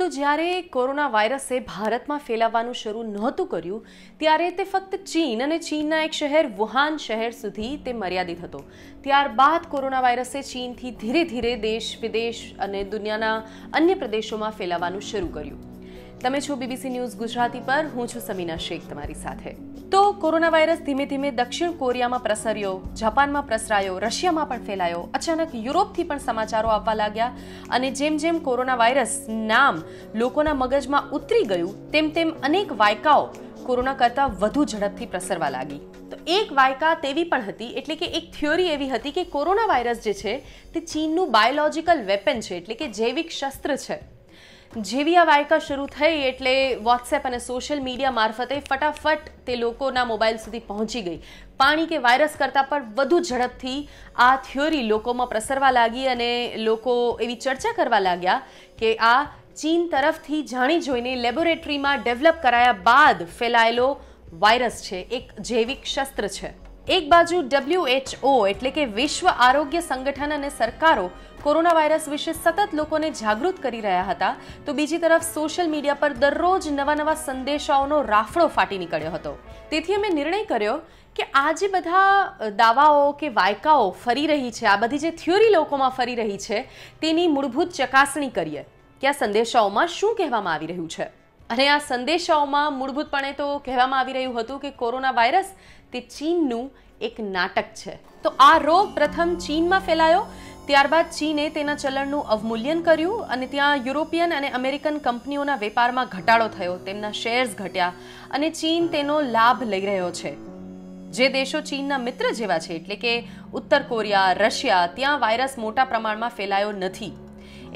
તો જ્યારે કોરોના વાયરસે ભારતમાં ફેલાવાનું શરૂ નહોતું કર્યું ત્યારે તે ફક્ત ચીન અને ચીનના એક શહેર વુહાન શહેર સુધી તે મર્યાદિત હતો ત્યાર બાદ કોરોના વાયરસે ચીન થી ધીરે ધીરે દેશ વિદેશ અને દુનિયાના અન્ય પ્રદેશોમાં ફેલાવાનું શરૂ કર્યું તમે છો બીબીસી ન્યૂઝ ગુજરાતી પર હું છું સમિના શેખ તમારી સાથે તો કોરોના વાયરસ ધીમે ધીમે દક્ષિણ કોરિયામાં પ્રસર્યો જાપાનમાં પ્રસરાયો રશિયામાં પણ ફેલાયો અચાનક યુરોપથી પણ સમાચારો આવવા લાગ્યા અને જેમ જેમ કોરોના વાયરસ નામ લોકોના મગજમાં ઉતરી ગયું તેમ તેમ અનેક વાયકાઓ કોરોના કરતાં વધુ ઝડપથી પ્રસરવા લાગી તો એક વાયકા તેવી પણ હતી એટલે કે એક થિયોરી એવી હતી કે કોરોના વાયરસ જે છે તે ચીનનું બાયોલોજિકલ વેપન છે એટલે કે જૈવિક શસ્ત્ર છે જેવી આ વાયકા શરૂ થઈ એટલે વોટ્સએપ અને સોશિયલ મીડિયા મારફતે ફટાફટ તે લોકોના મોબાઈલ સુધી પહોંચી ગઈ પાણી કે વાયરસ કરતાં પણ વધુ ઝડપથી આ થિયોરી લોકોમાં પ્રસરવા લાગી અને લોકો એવી ચર્ચા કરવા લાગ્યા કે આ ચીન તરફથી જાણી જોઈને લેબોરેટરીમાં ડેવલપ કરાયા બાદ ફેલાયેલો વાયરસ છે એક જૈવિક શસ્ત્ર છે એક બાજુ ડબલ્યુએચઓ એટલે કે વિશ્વ આરોગ્ય સંગઠન અને સરકારો કોરોના વાયરસ વિશે સતત લોકોને જાગૃત કરી રહ્યા હતા તો બીજી તરફ સોશિયલ મીડિયા પર દરરોજ નવા નવા સંદેશાઓનો રાફડો ફાટી નીકળ્યો હતો તેથી અમે નિર્ણય કર્યો કે આ જે બધા દાવાઓ કે વાયકાઓ ફરી રહી છે આ બધી જે થિયોરી લોકોમાં ફરી રહી છે તેની મૂળભૂત ચકાસણી કરીએ કે આ સંદેશાઓમાં શું કહેવામાં આવી રહ્યું છે અને આ સંદેશાઓમાં મૂળભૂતપણે તો કહેવામાં આવી રહ્યું હતું કે કોરોના વાયરસ તે ચીનનું એક નાટક છે તો આ રોગ પ્રથમ ચીનમાં ફેલાયો ત્યારબાદ ચીને તેના ચલણનું અવમૂલ્યન કર્યું અને ત્યાં યુરોપિયન અને અમેરિકન કંપનીઓના વેપારમાં ઘટાડો થયો તેમના શેર્સ ઘટ્યા અને ચીન તેનો લાભ લઈ રહ્યો છે જે દેશો ચીનના મિત્ર જેવા છે એટલે કે ઉત્તર કોરિયા રશિયા ત્યાં વાયરસ મોટા પ્રમાણમાં ફેલાયો નથી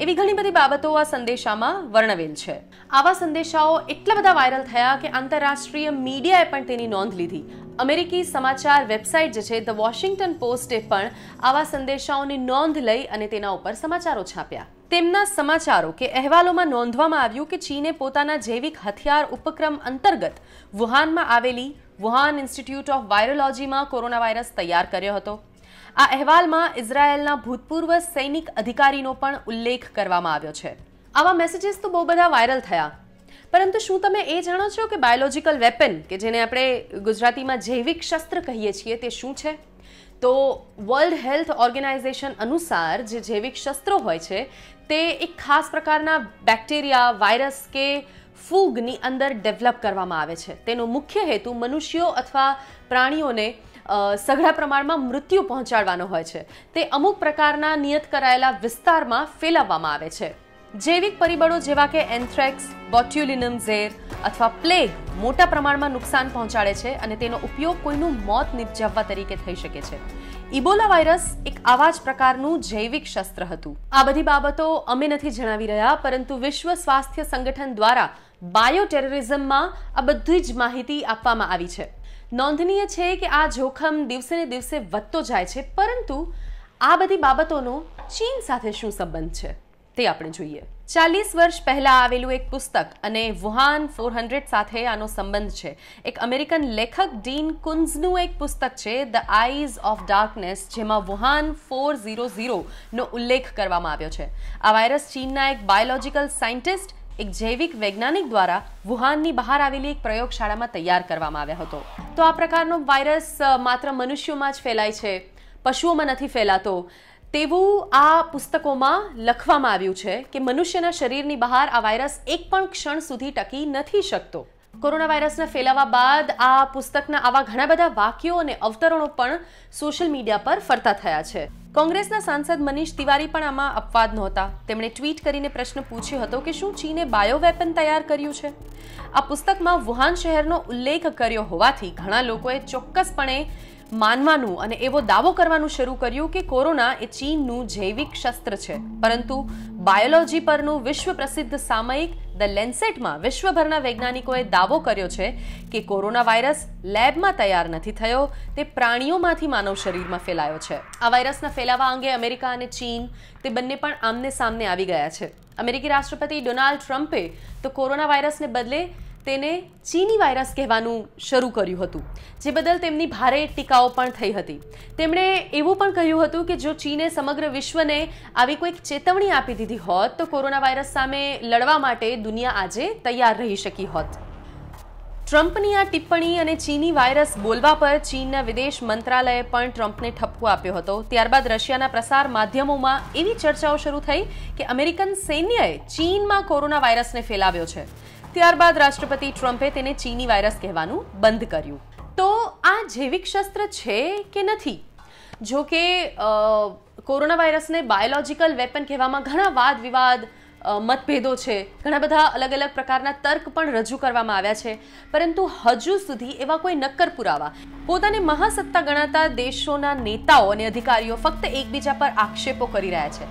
એવી ઘણી બધી બાબતો આ સંદેશામાં વર્ણવેલ છે આવા સંદેશાઓ એટલા બધા વાયરલ થયા કે આંતરરાષ્ટ્રીય મીડિયાએ પણ તેની નોંધ લીધી અમેરિકી સમાચાર વેબસાઇટ જે છે ધ વોશિંગ્ટન પોસ્ટે પણ આવા સંદેશાઓની નોંધ લઈ અને તેના ઉપર સમાચારો છાપ્યા તેમના સમાચારો કે અહેવાલોમાં નોંધવામાં આવ્યું કે ચીને પોતાના જૈવિક હથિયાર ઉપક્રમ અંતર્ગત વુહાનમાં આવેલી વુહાન ઇન્સ્ટિટ્યૂટ ઓફ વાયરોલોજીમાં કોરોના વાયરસ તૈયાર કર્યો હતો આ અહેવાલમાં ઇઝરાયેલના ભૂતપૂર્વ સૈનિક અધિકારીનો પણ ઉલ્લેખ કરવામાં આવ્યો છે આવા મેસેજીસ તો બહુ બધા વાયરલ થયા પરંતુ શું તમે એ જાણો છો કે બાયોલોજિકલ વેપન કે જેને આપણે ગુજરાતીમાં જૈવિક શસ્ત્ર કહીએ છીએ તે શું છે તો વર્લ્ડ હેલ્થ ઓર્ગેનાઇઝેશન અનુસાર જે જૈવિક શસ્ત્રો હોય છે તે એક ખાસ પ્રકારના બેક્ટેરિયા વાયરસ કે ફૂગની અંદર ડેવલપ કરવામાં આવે છે તેનો મુખ્ય હેતુ મનુષ્યો અથવા પ્રાણીઓને સઘળા પ્રમાણમાં મૃત્યુ પહોંચાડવાનો હોય છે તે અમુક પ્રકારના નિયત કરાયેલા વિસ્તારમાં ફેલાવવામાં આવે છે જૈવિક પરિબળો જેવા કે એન્થ્રેક્સ બોટ્યુલિનમ ઝેર અથવા પ્લેગ મોટા પ્રમાણમાં નુકસાન પહોંચાડે છે અને તેનો ઉપયોગ કોઈનું મોત નિપજાવવા તરીકે થઈ શકે છે ઇબોલા વાયરસ એક આવા જ પ્રકારનું જૈવિક શસ્ત્ર હતું આ બધી બાબતો અમે નથી જણાવી રહ્યા પરંતુ વિશ્વ સ્વાસ્થ્ય સંગઠન દ્વારા બાયોટેરરિઝમમાં આ બધી જ માહિતી આપવામાં આવી છે નોંધનીય છે કે આ જોખમ દિવસે ને દિવસે વધતો જાય છે પરંતુ આ બધી બાબતોનો ચીન સાથે શું સંબંધ છે તે આપણે જોઈએ ચાલીસ વર્ષ પહેલાં આવેલું એક પુસ્તક અને વુહાન ફોર હંડ્રેડ સાથે આનો સંબંધ છે એક અમેરિકન લેખક ડીન કુન્ઝનું એક પુસ્તક છે ધ આઈઝ ઓફ ડાર્કનેસ જેમાં વુહાન ફોર ઝીરો ઝીરોનો ઉલ્લેખ કરવામાં આવ્યો છે આ વાયરસ ચીનના એક બાયોલોજિકલ સાયન્ટિસ્ટ એક જૈવિક વૈજ્ઞાનિક દ્વારા વુહાનની બહાર આવેલી એક પ્રયોગશાળામાં તૈયાર કરવામાં આવ્યો હતો તો આ પ્રકારનો વાયરસ માત્ર મનુષ્યોમાં જ ફેલાય છે પશુઓમાં નથી ફેલાતો તેવું આ પુસ્તકોમાં લખવામાં આવ્યું છે કે મનુષ્યના શરીરની બહાર આ વાયરસ એક પણ ક્ષણ સુધી ટકી નથી શકતો કોરોના વાયરસને ફેલાવા બાદ આ પુસ્તકના આવા ઘણા બધા વાક્યો અને અવતરણો પણ સોશિયલ મીડિયા પર ફરતા થયા છે કોંગ્રેસના સાંસદ મનીષ તિવારી પણ આમાં અપવાદ નહોતા તેમણે ટ્વીટ કરીને પ્રશ્ન પૂછ્યો હતો કે શું ચીને બાયોવેપન તૈયાર કર્યું છે આ પુસ્તકમાં વુહાન શહેરનો ઉલ્લેખ કર્યો હોવાથી ઘણા લોકોએ ચોક્કસપણે માનવાનું અને એવો દાવો કરવાનું શરૂ કર્યું કે કોરોના એ ચીનનું જૈવિક શસ્ત્ર છે પરંતુ બાયોલોજી પરનું વિશ્વ પ્રસિદ્ધ સામયિક ધ લેન્સેટમાં વિશ્વભરના વૈજ્ઞાનિકોએ દાવો કર્યો છે કે કોરોના વાયરસ લેબમાં તૈયાર નથી થયો તે પ્રાણીઓમાંથી માનવ શરીરમાં ફેલાયો છે આ વાયરસના ફેલાવા અંગે અમેરિકા અને ચીન તે બંને પણ આમને સામને આવી ગયા છે અમેરિકી રાષ્ટ્રપતિ ડોનાલ્ડ ટ્રમ્પે તો કોરોના વાયરસને બદલે તેને ચીની વાયરસ કહેવાનું શરૂ કર્યું હતું જે બદલ તેમની ભારે ટીકાઓ પણ થઈ હતી તેમણે એવું પણ કહ્યું હતું કે જો ચીને સમગ્ર વિશ્વને આવી કોઈક ચેતવણી આપી દીધી હોત તો કોરોના વાયરસ સામે લડવા માટે દુનિયા આજે તૈયાર રહી શકી હોત ટ્રમ્પની આ ટિપ્પણી અને ચીની વાયરસ બોલવા પર ચીનના વિદેશ મંત્રાલયે પણ ટ્રમ્પને ઠપકો આપ્યો હતો ત્યારબાદ રશિયાના પ્રસાર માધ્યમોમાં એવી ચર્ચાઓ શરૂ થઈ કે અમેરિકન સૈન્યએ ચીનમાં કોરોના વાયરસને ફેલાવ્યો છે ત્યારબાદ રાષ્ટ્રપતિ ટ્રમ્પે તેને ચીની વાયરસ કહેવાનું બંધ કર્યું તો આ જૈવિક શસ્ત્ર છે કે નથી જો કે કોરોના વાયરસને બાયોલોજિકલ વેપન કહેવામાં ઘણા વાદ વિવાદ મતભેદો છે ઘણા બધા અલગ અલગ પ્રકારના તર્ક પણ રજૂ કરવામાં આવ્યા છે પરંતુ હજુ સુધી એવા કોઈ નક્કર પુરાવા પોતાને મહાસત્તા ગણાતા દેશોના નેતાઓ અને અધિકારીઓ ફક્ત એકબીજા પર આક્ષેપો કરી રહ્યા છે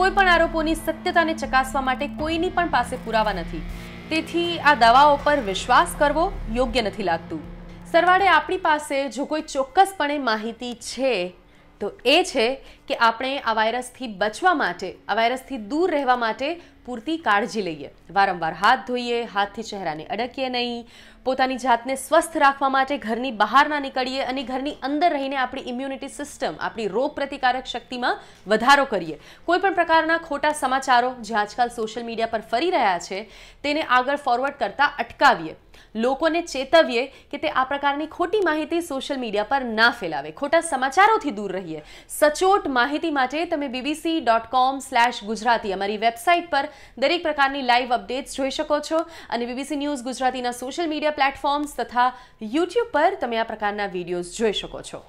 કોઈ પણ આરોપોની સત્યતાને ચકાસવા માટે કોઈની પણ પાસે પુરાવા નથી તેથી આ દવાઓ પર વિશ્વાસ કરવો યોગ્ય નથી લાગતું સરવાળે આપણી પાસે જો કોઈ ચોક્કસપણે માહિતી છે તો એ છે કે આપણે આ વાયરસ થી બચવા માટે આ વાયરસ થી દૂર રહેવા માટે પૂરતી काळजी લઈએ વારંવાર હાથ ધોઈએ હાથ થી ચહેરા ને અડકિયે નઈ પોતાની જાત ને સ્વસ્થ રાખવા માટે ઘર ની બહાર ના નીકળીએ અને ઘર ની અંદર રહીને આપણી ઇમ્યુનિટી સિસ્ટમ આપણી રોગપ્રતિકારક શક્તિ માં વધારો કરીએ કોઈ પણ પ્રકાર ના ખોટા સમાચારો જે આજકાલ સોશિયલ મીડિયા પર ફરી રહ્યા છે તેને આગળ ફોરવર્ડ કરતા અટકાવિયે લોકોને ચેતવણીએ કે તે આ પ્રકારની ખોટી માહિતી સોશિયલ મીડિયા પર ના ફેલાવે ખોટા સમાચારોથી દૂર રહીએ સચોટ માહિતી માટે તમે bbc.com/gujarati અમારી વેબસાઈટ પર દરેક પ્રકારની લાઇવ અપડેટ્સ જોઈ શકો છો અને bbc news ગુજરાતીના સોશિયલ મીડિયા પ્લેટફોર્મ્સ તથા YouTube પર તમે આ પ્રકારના વીડિયો જોઈ શકો છો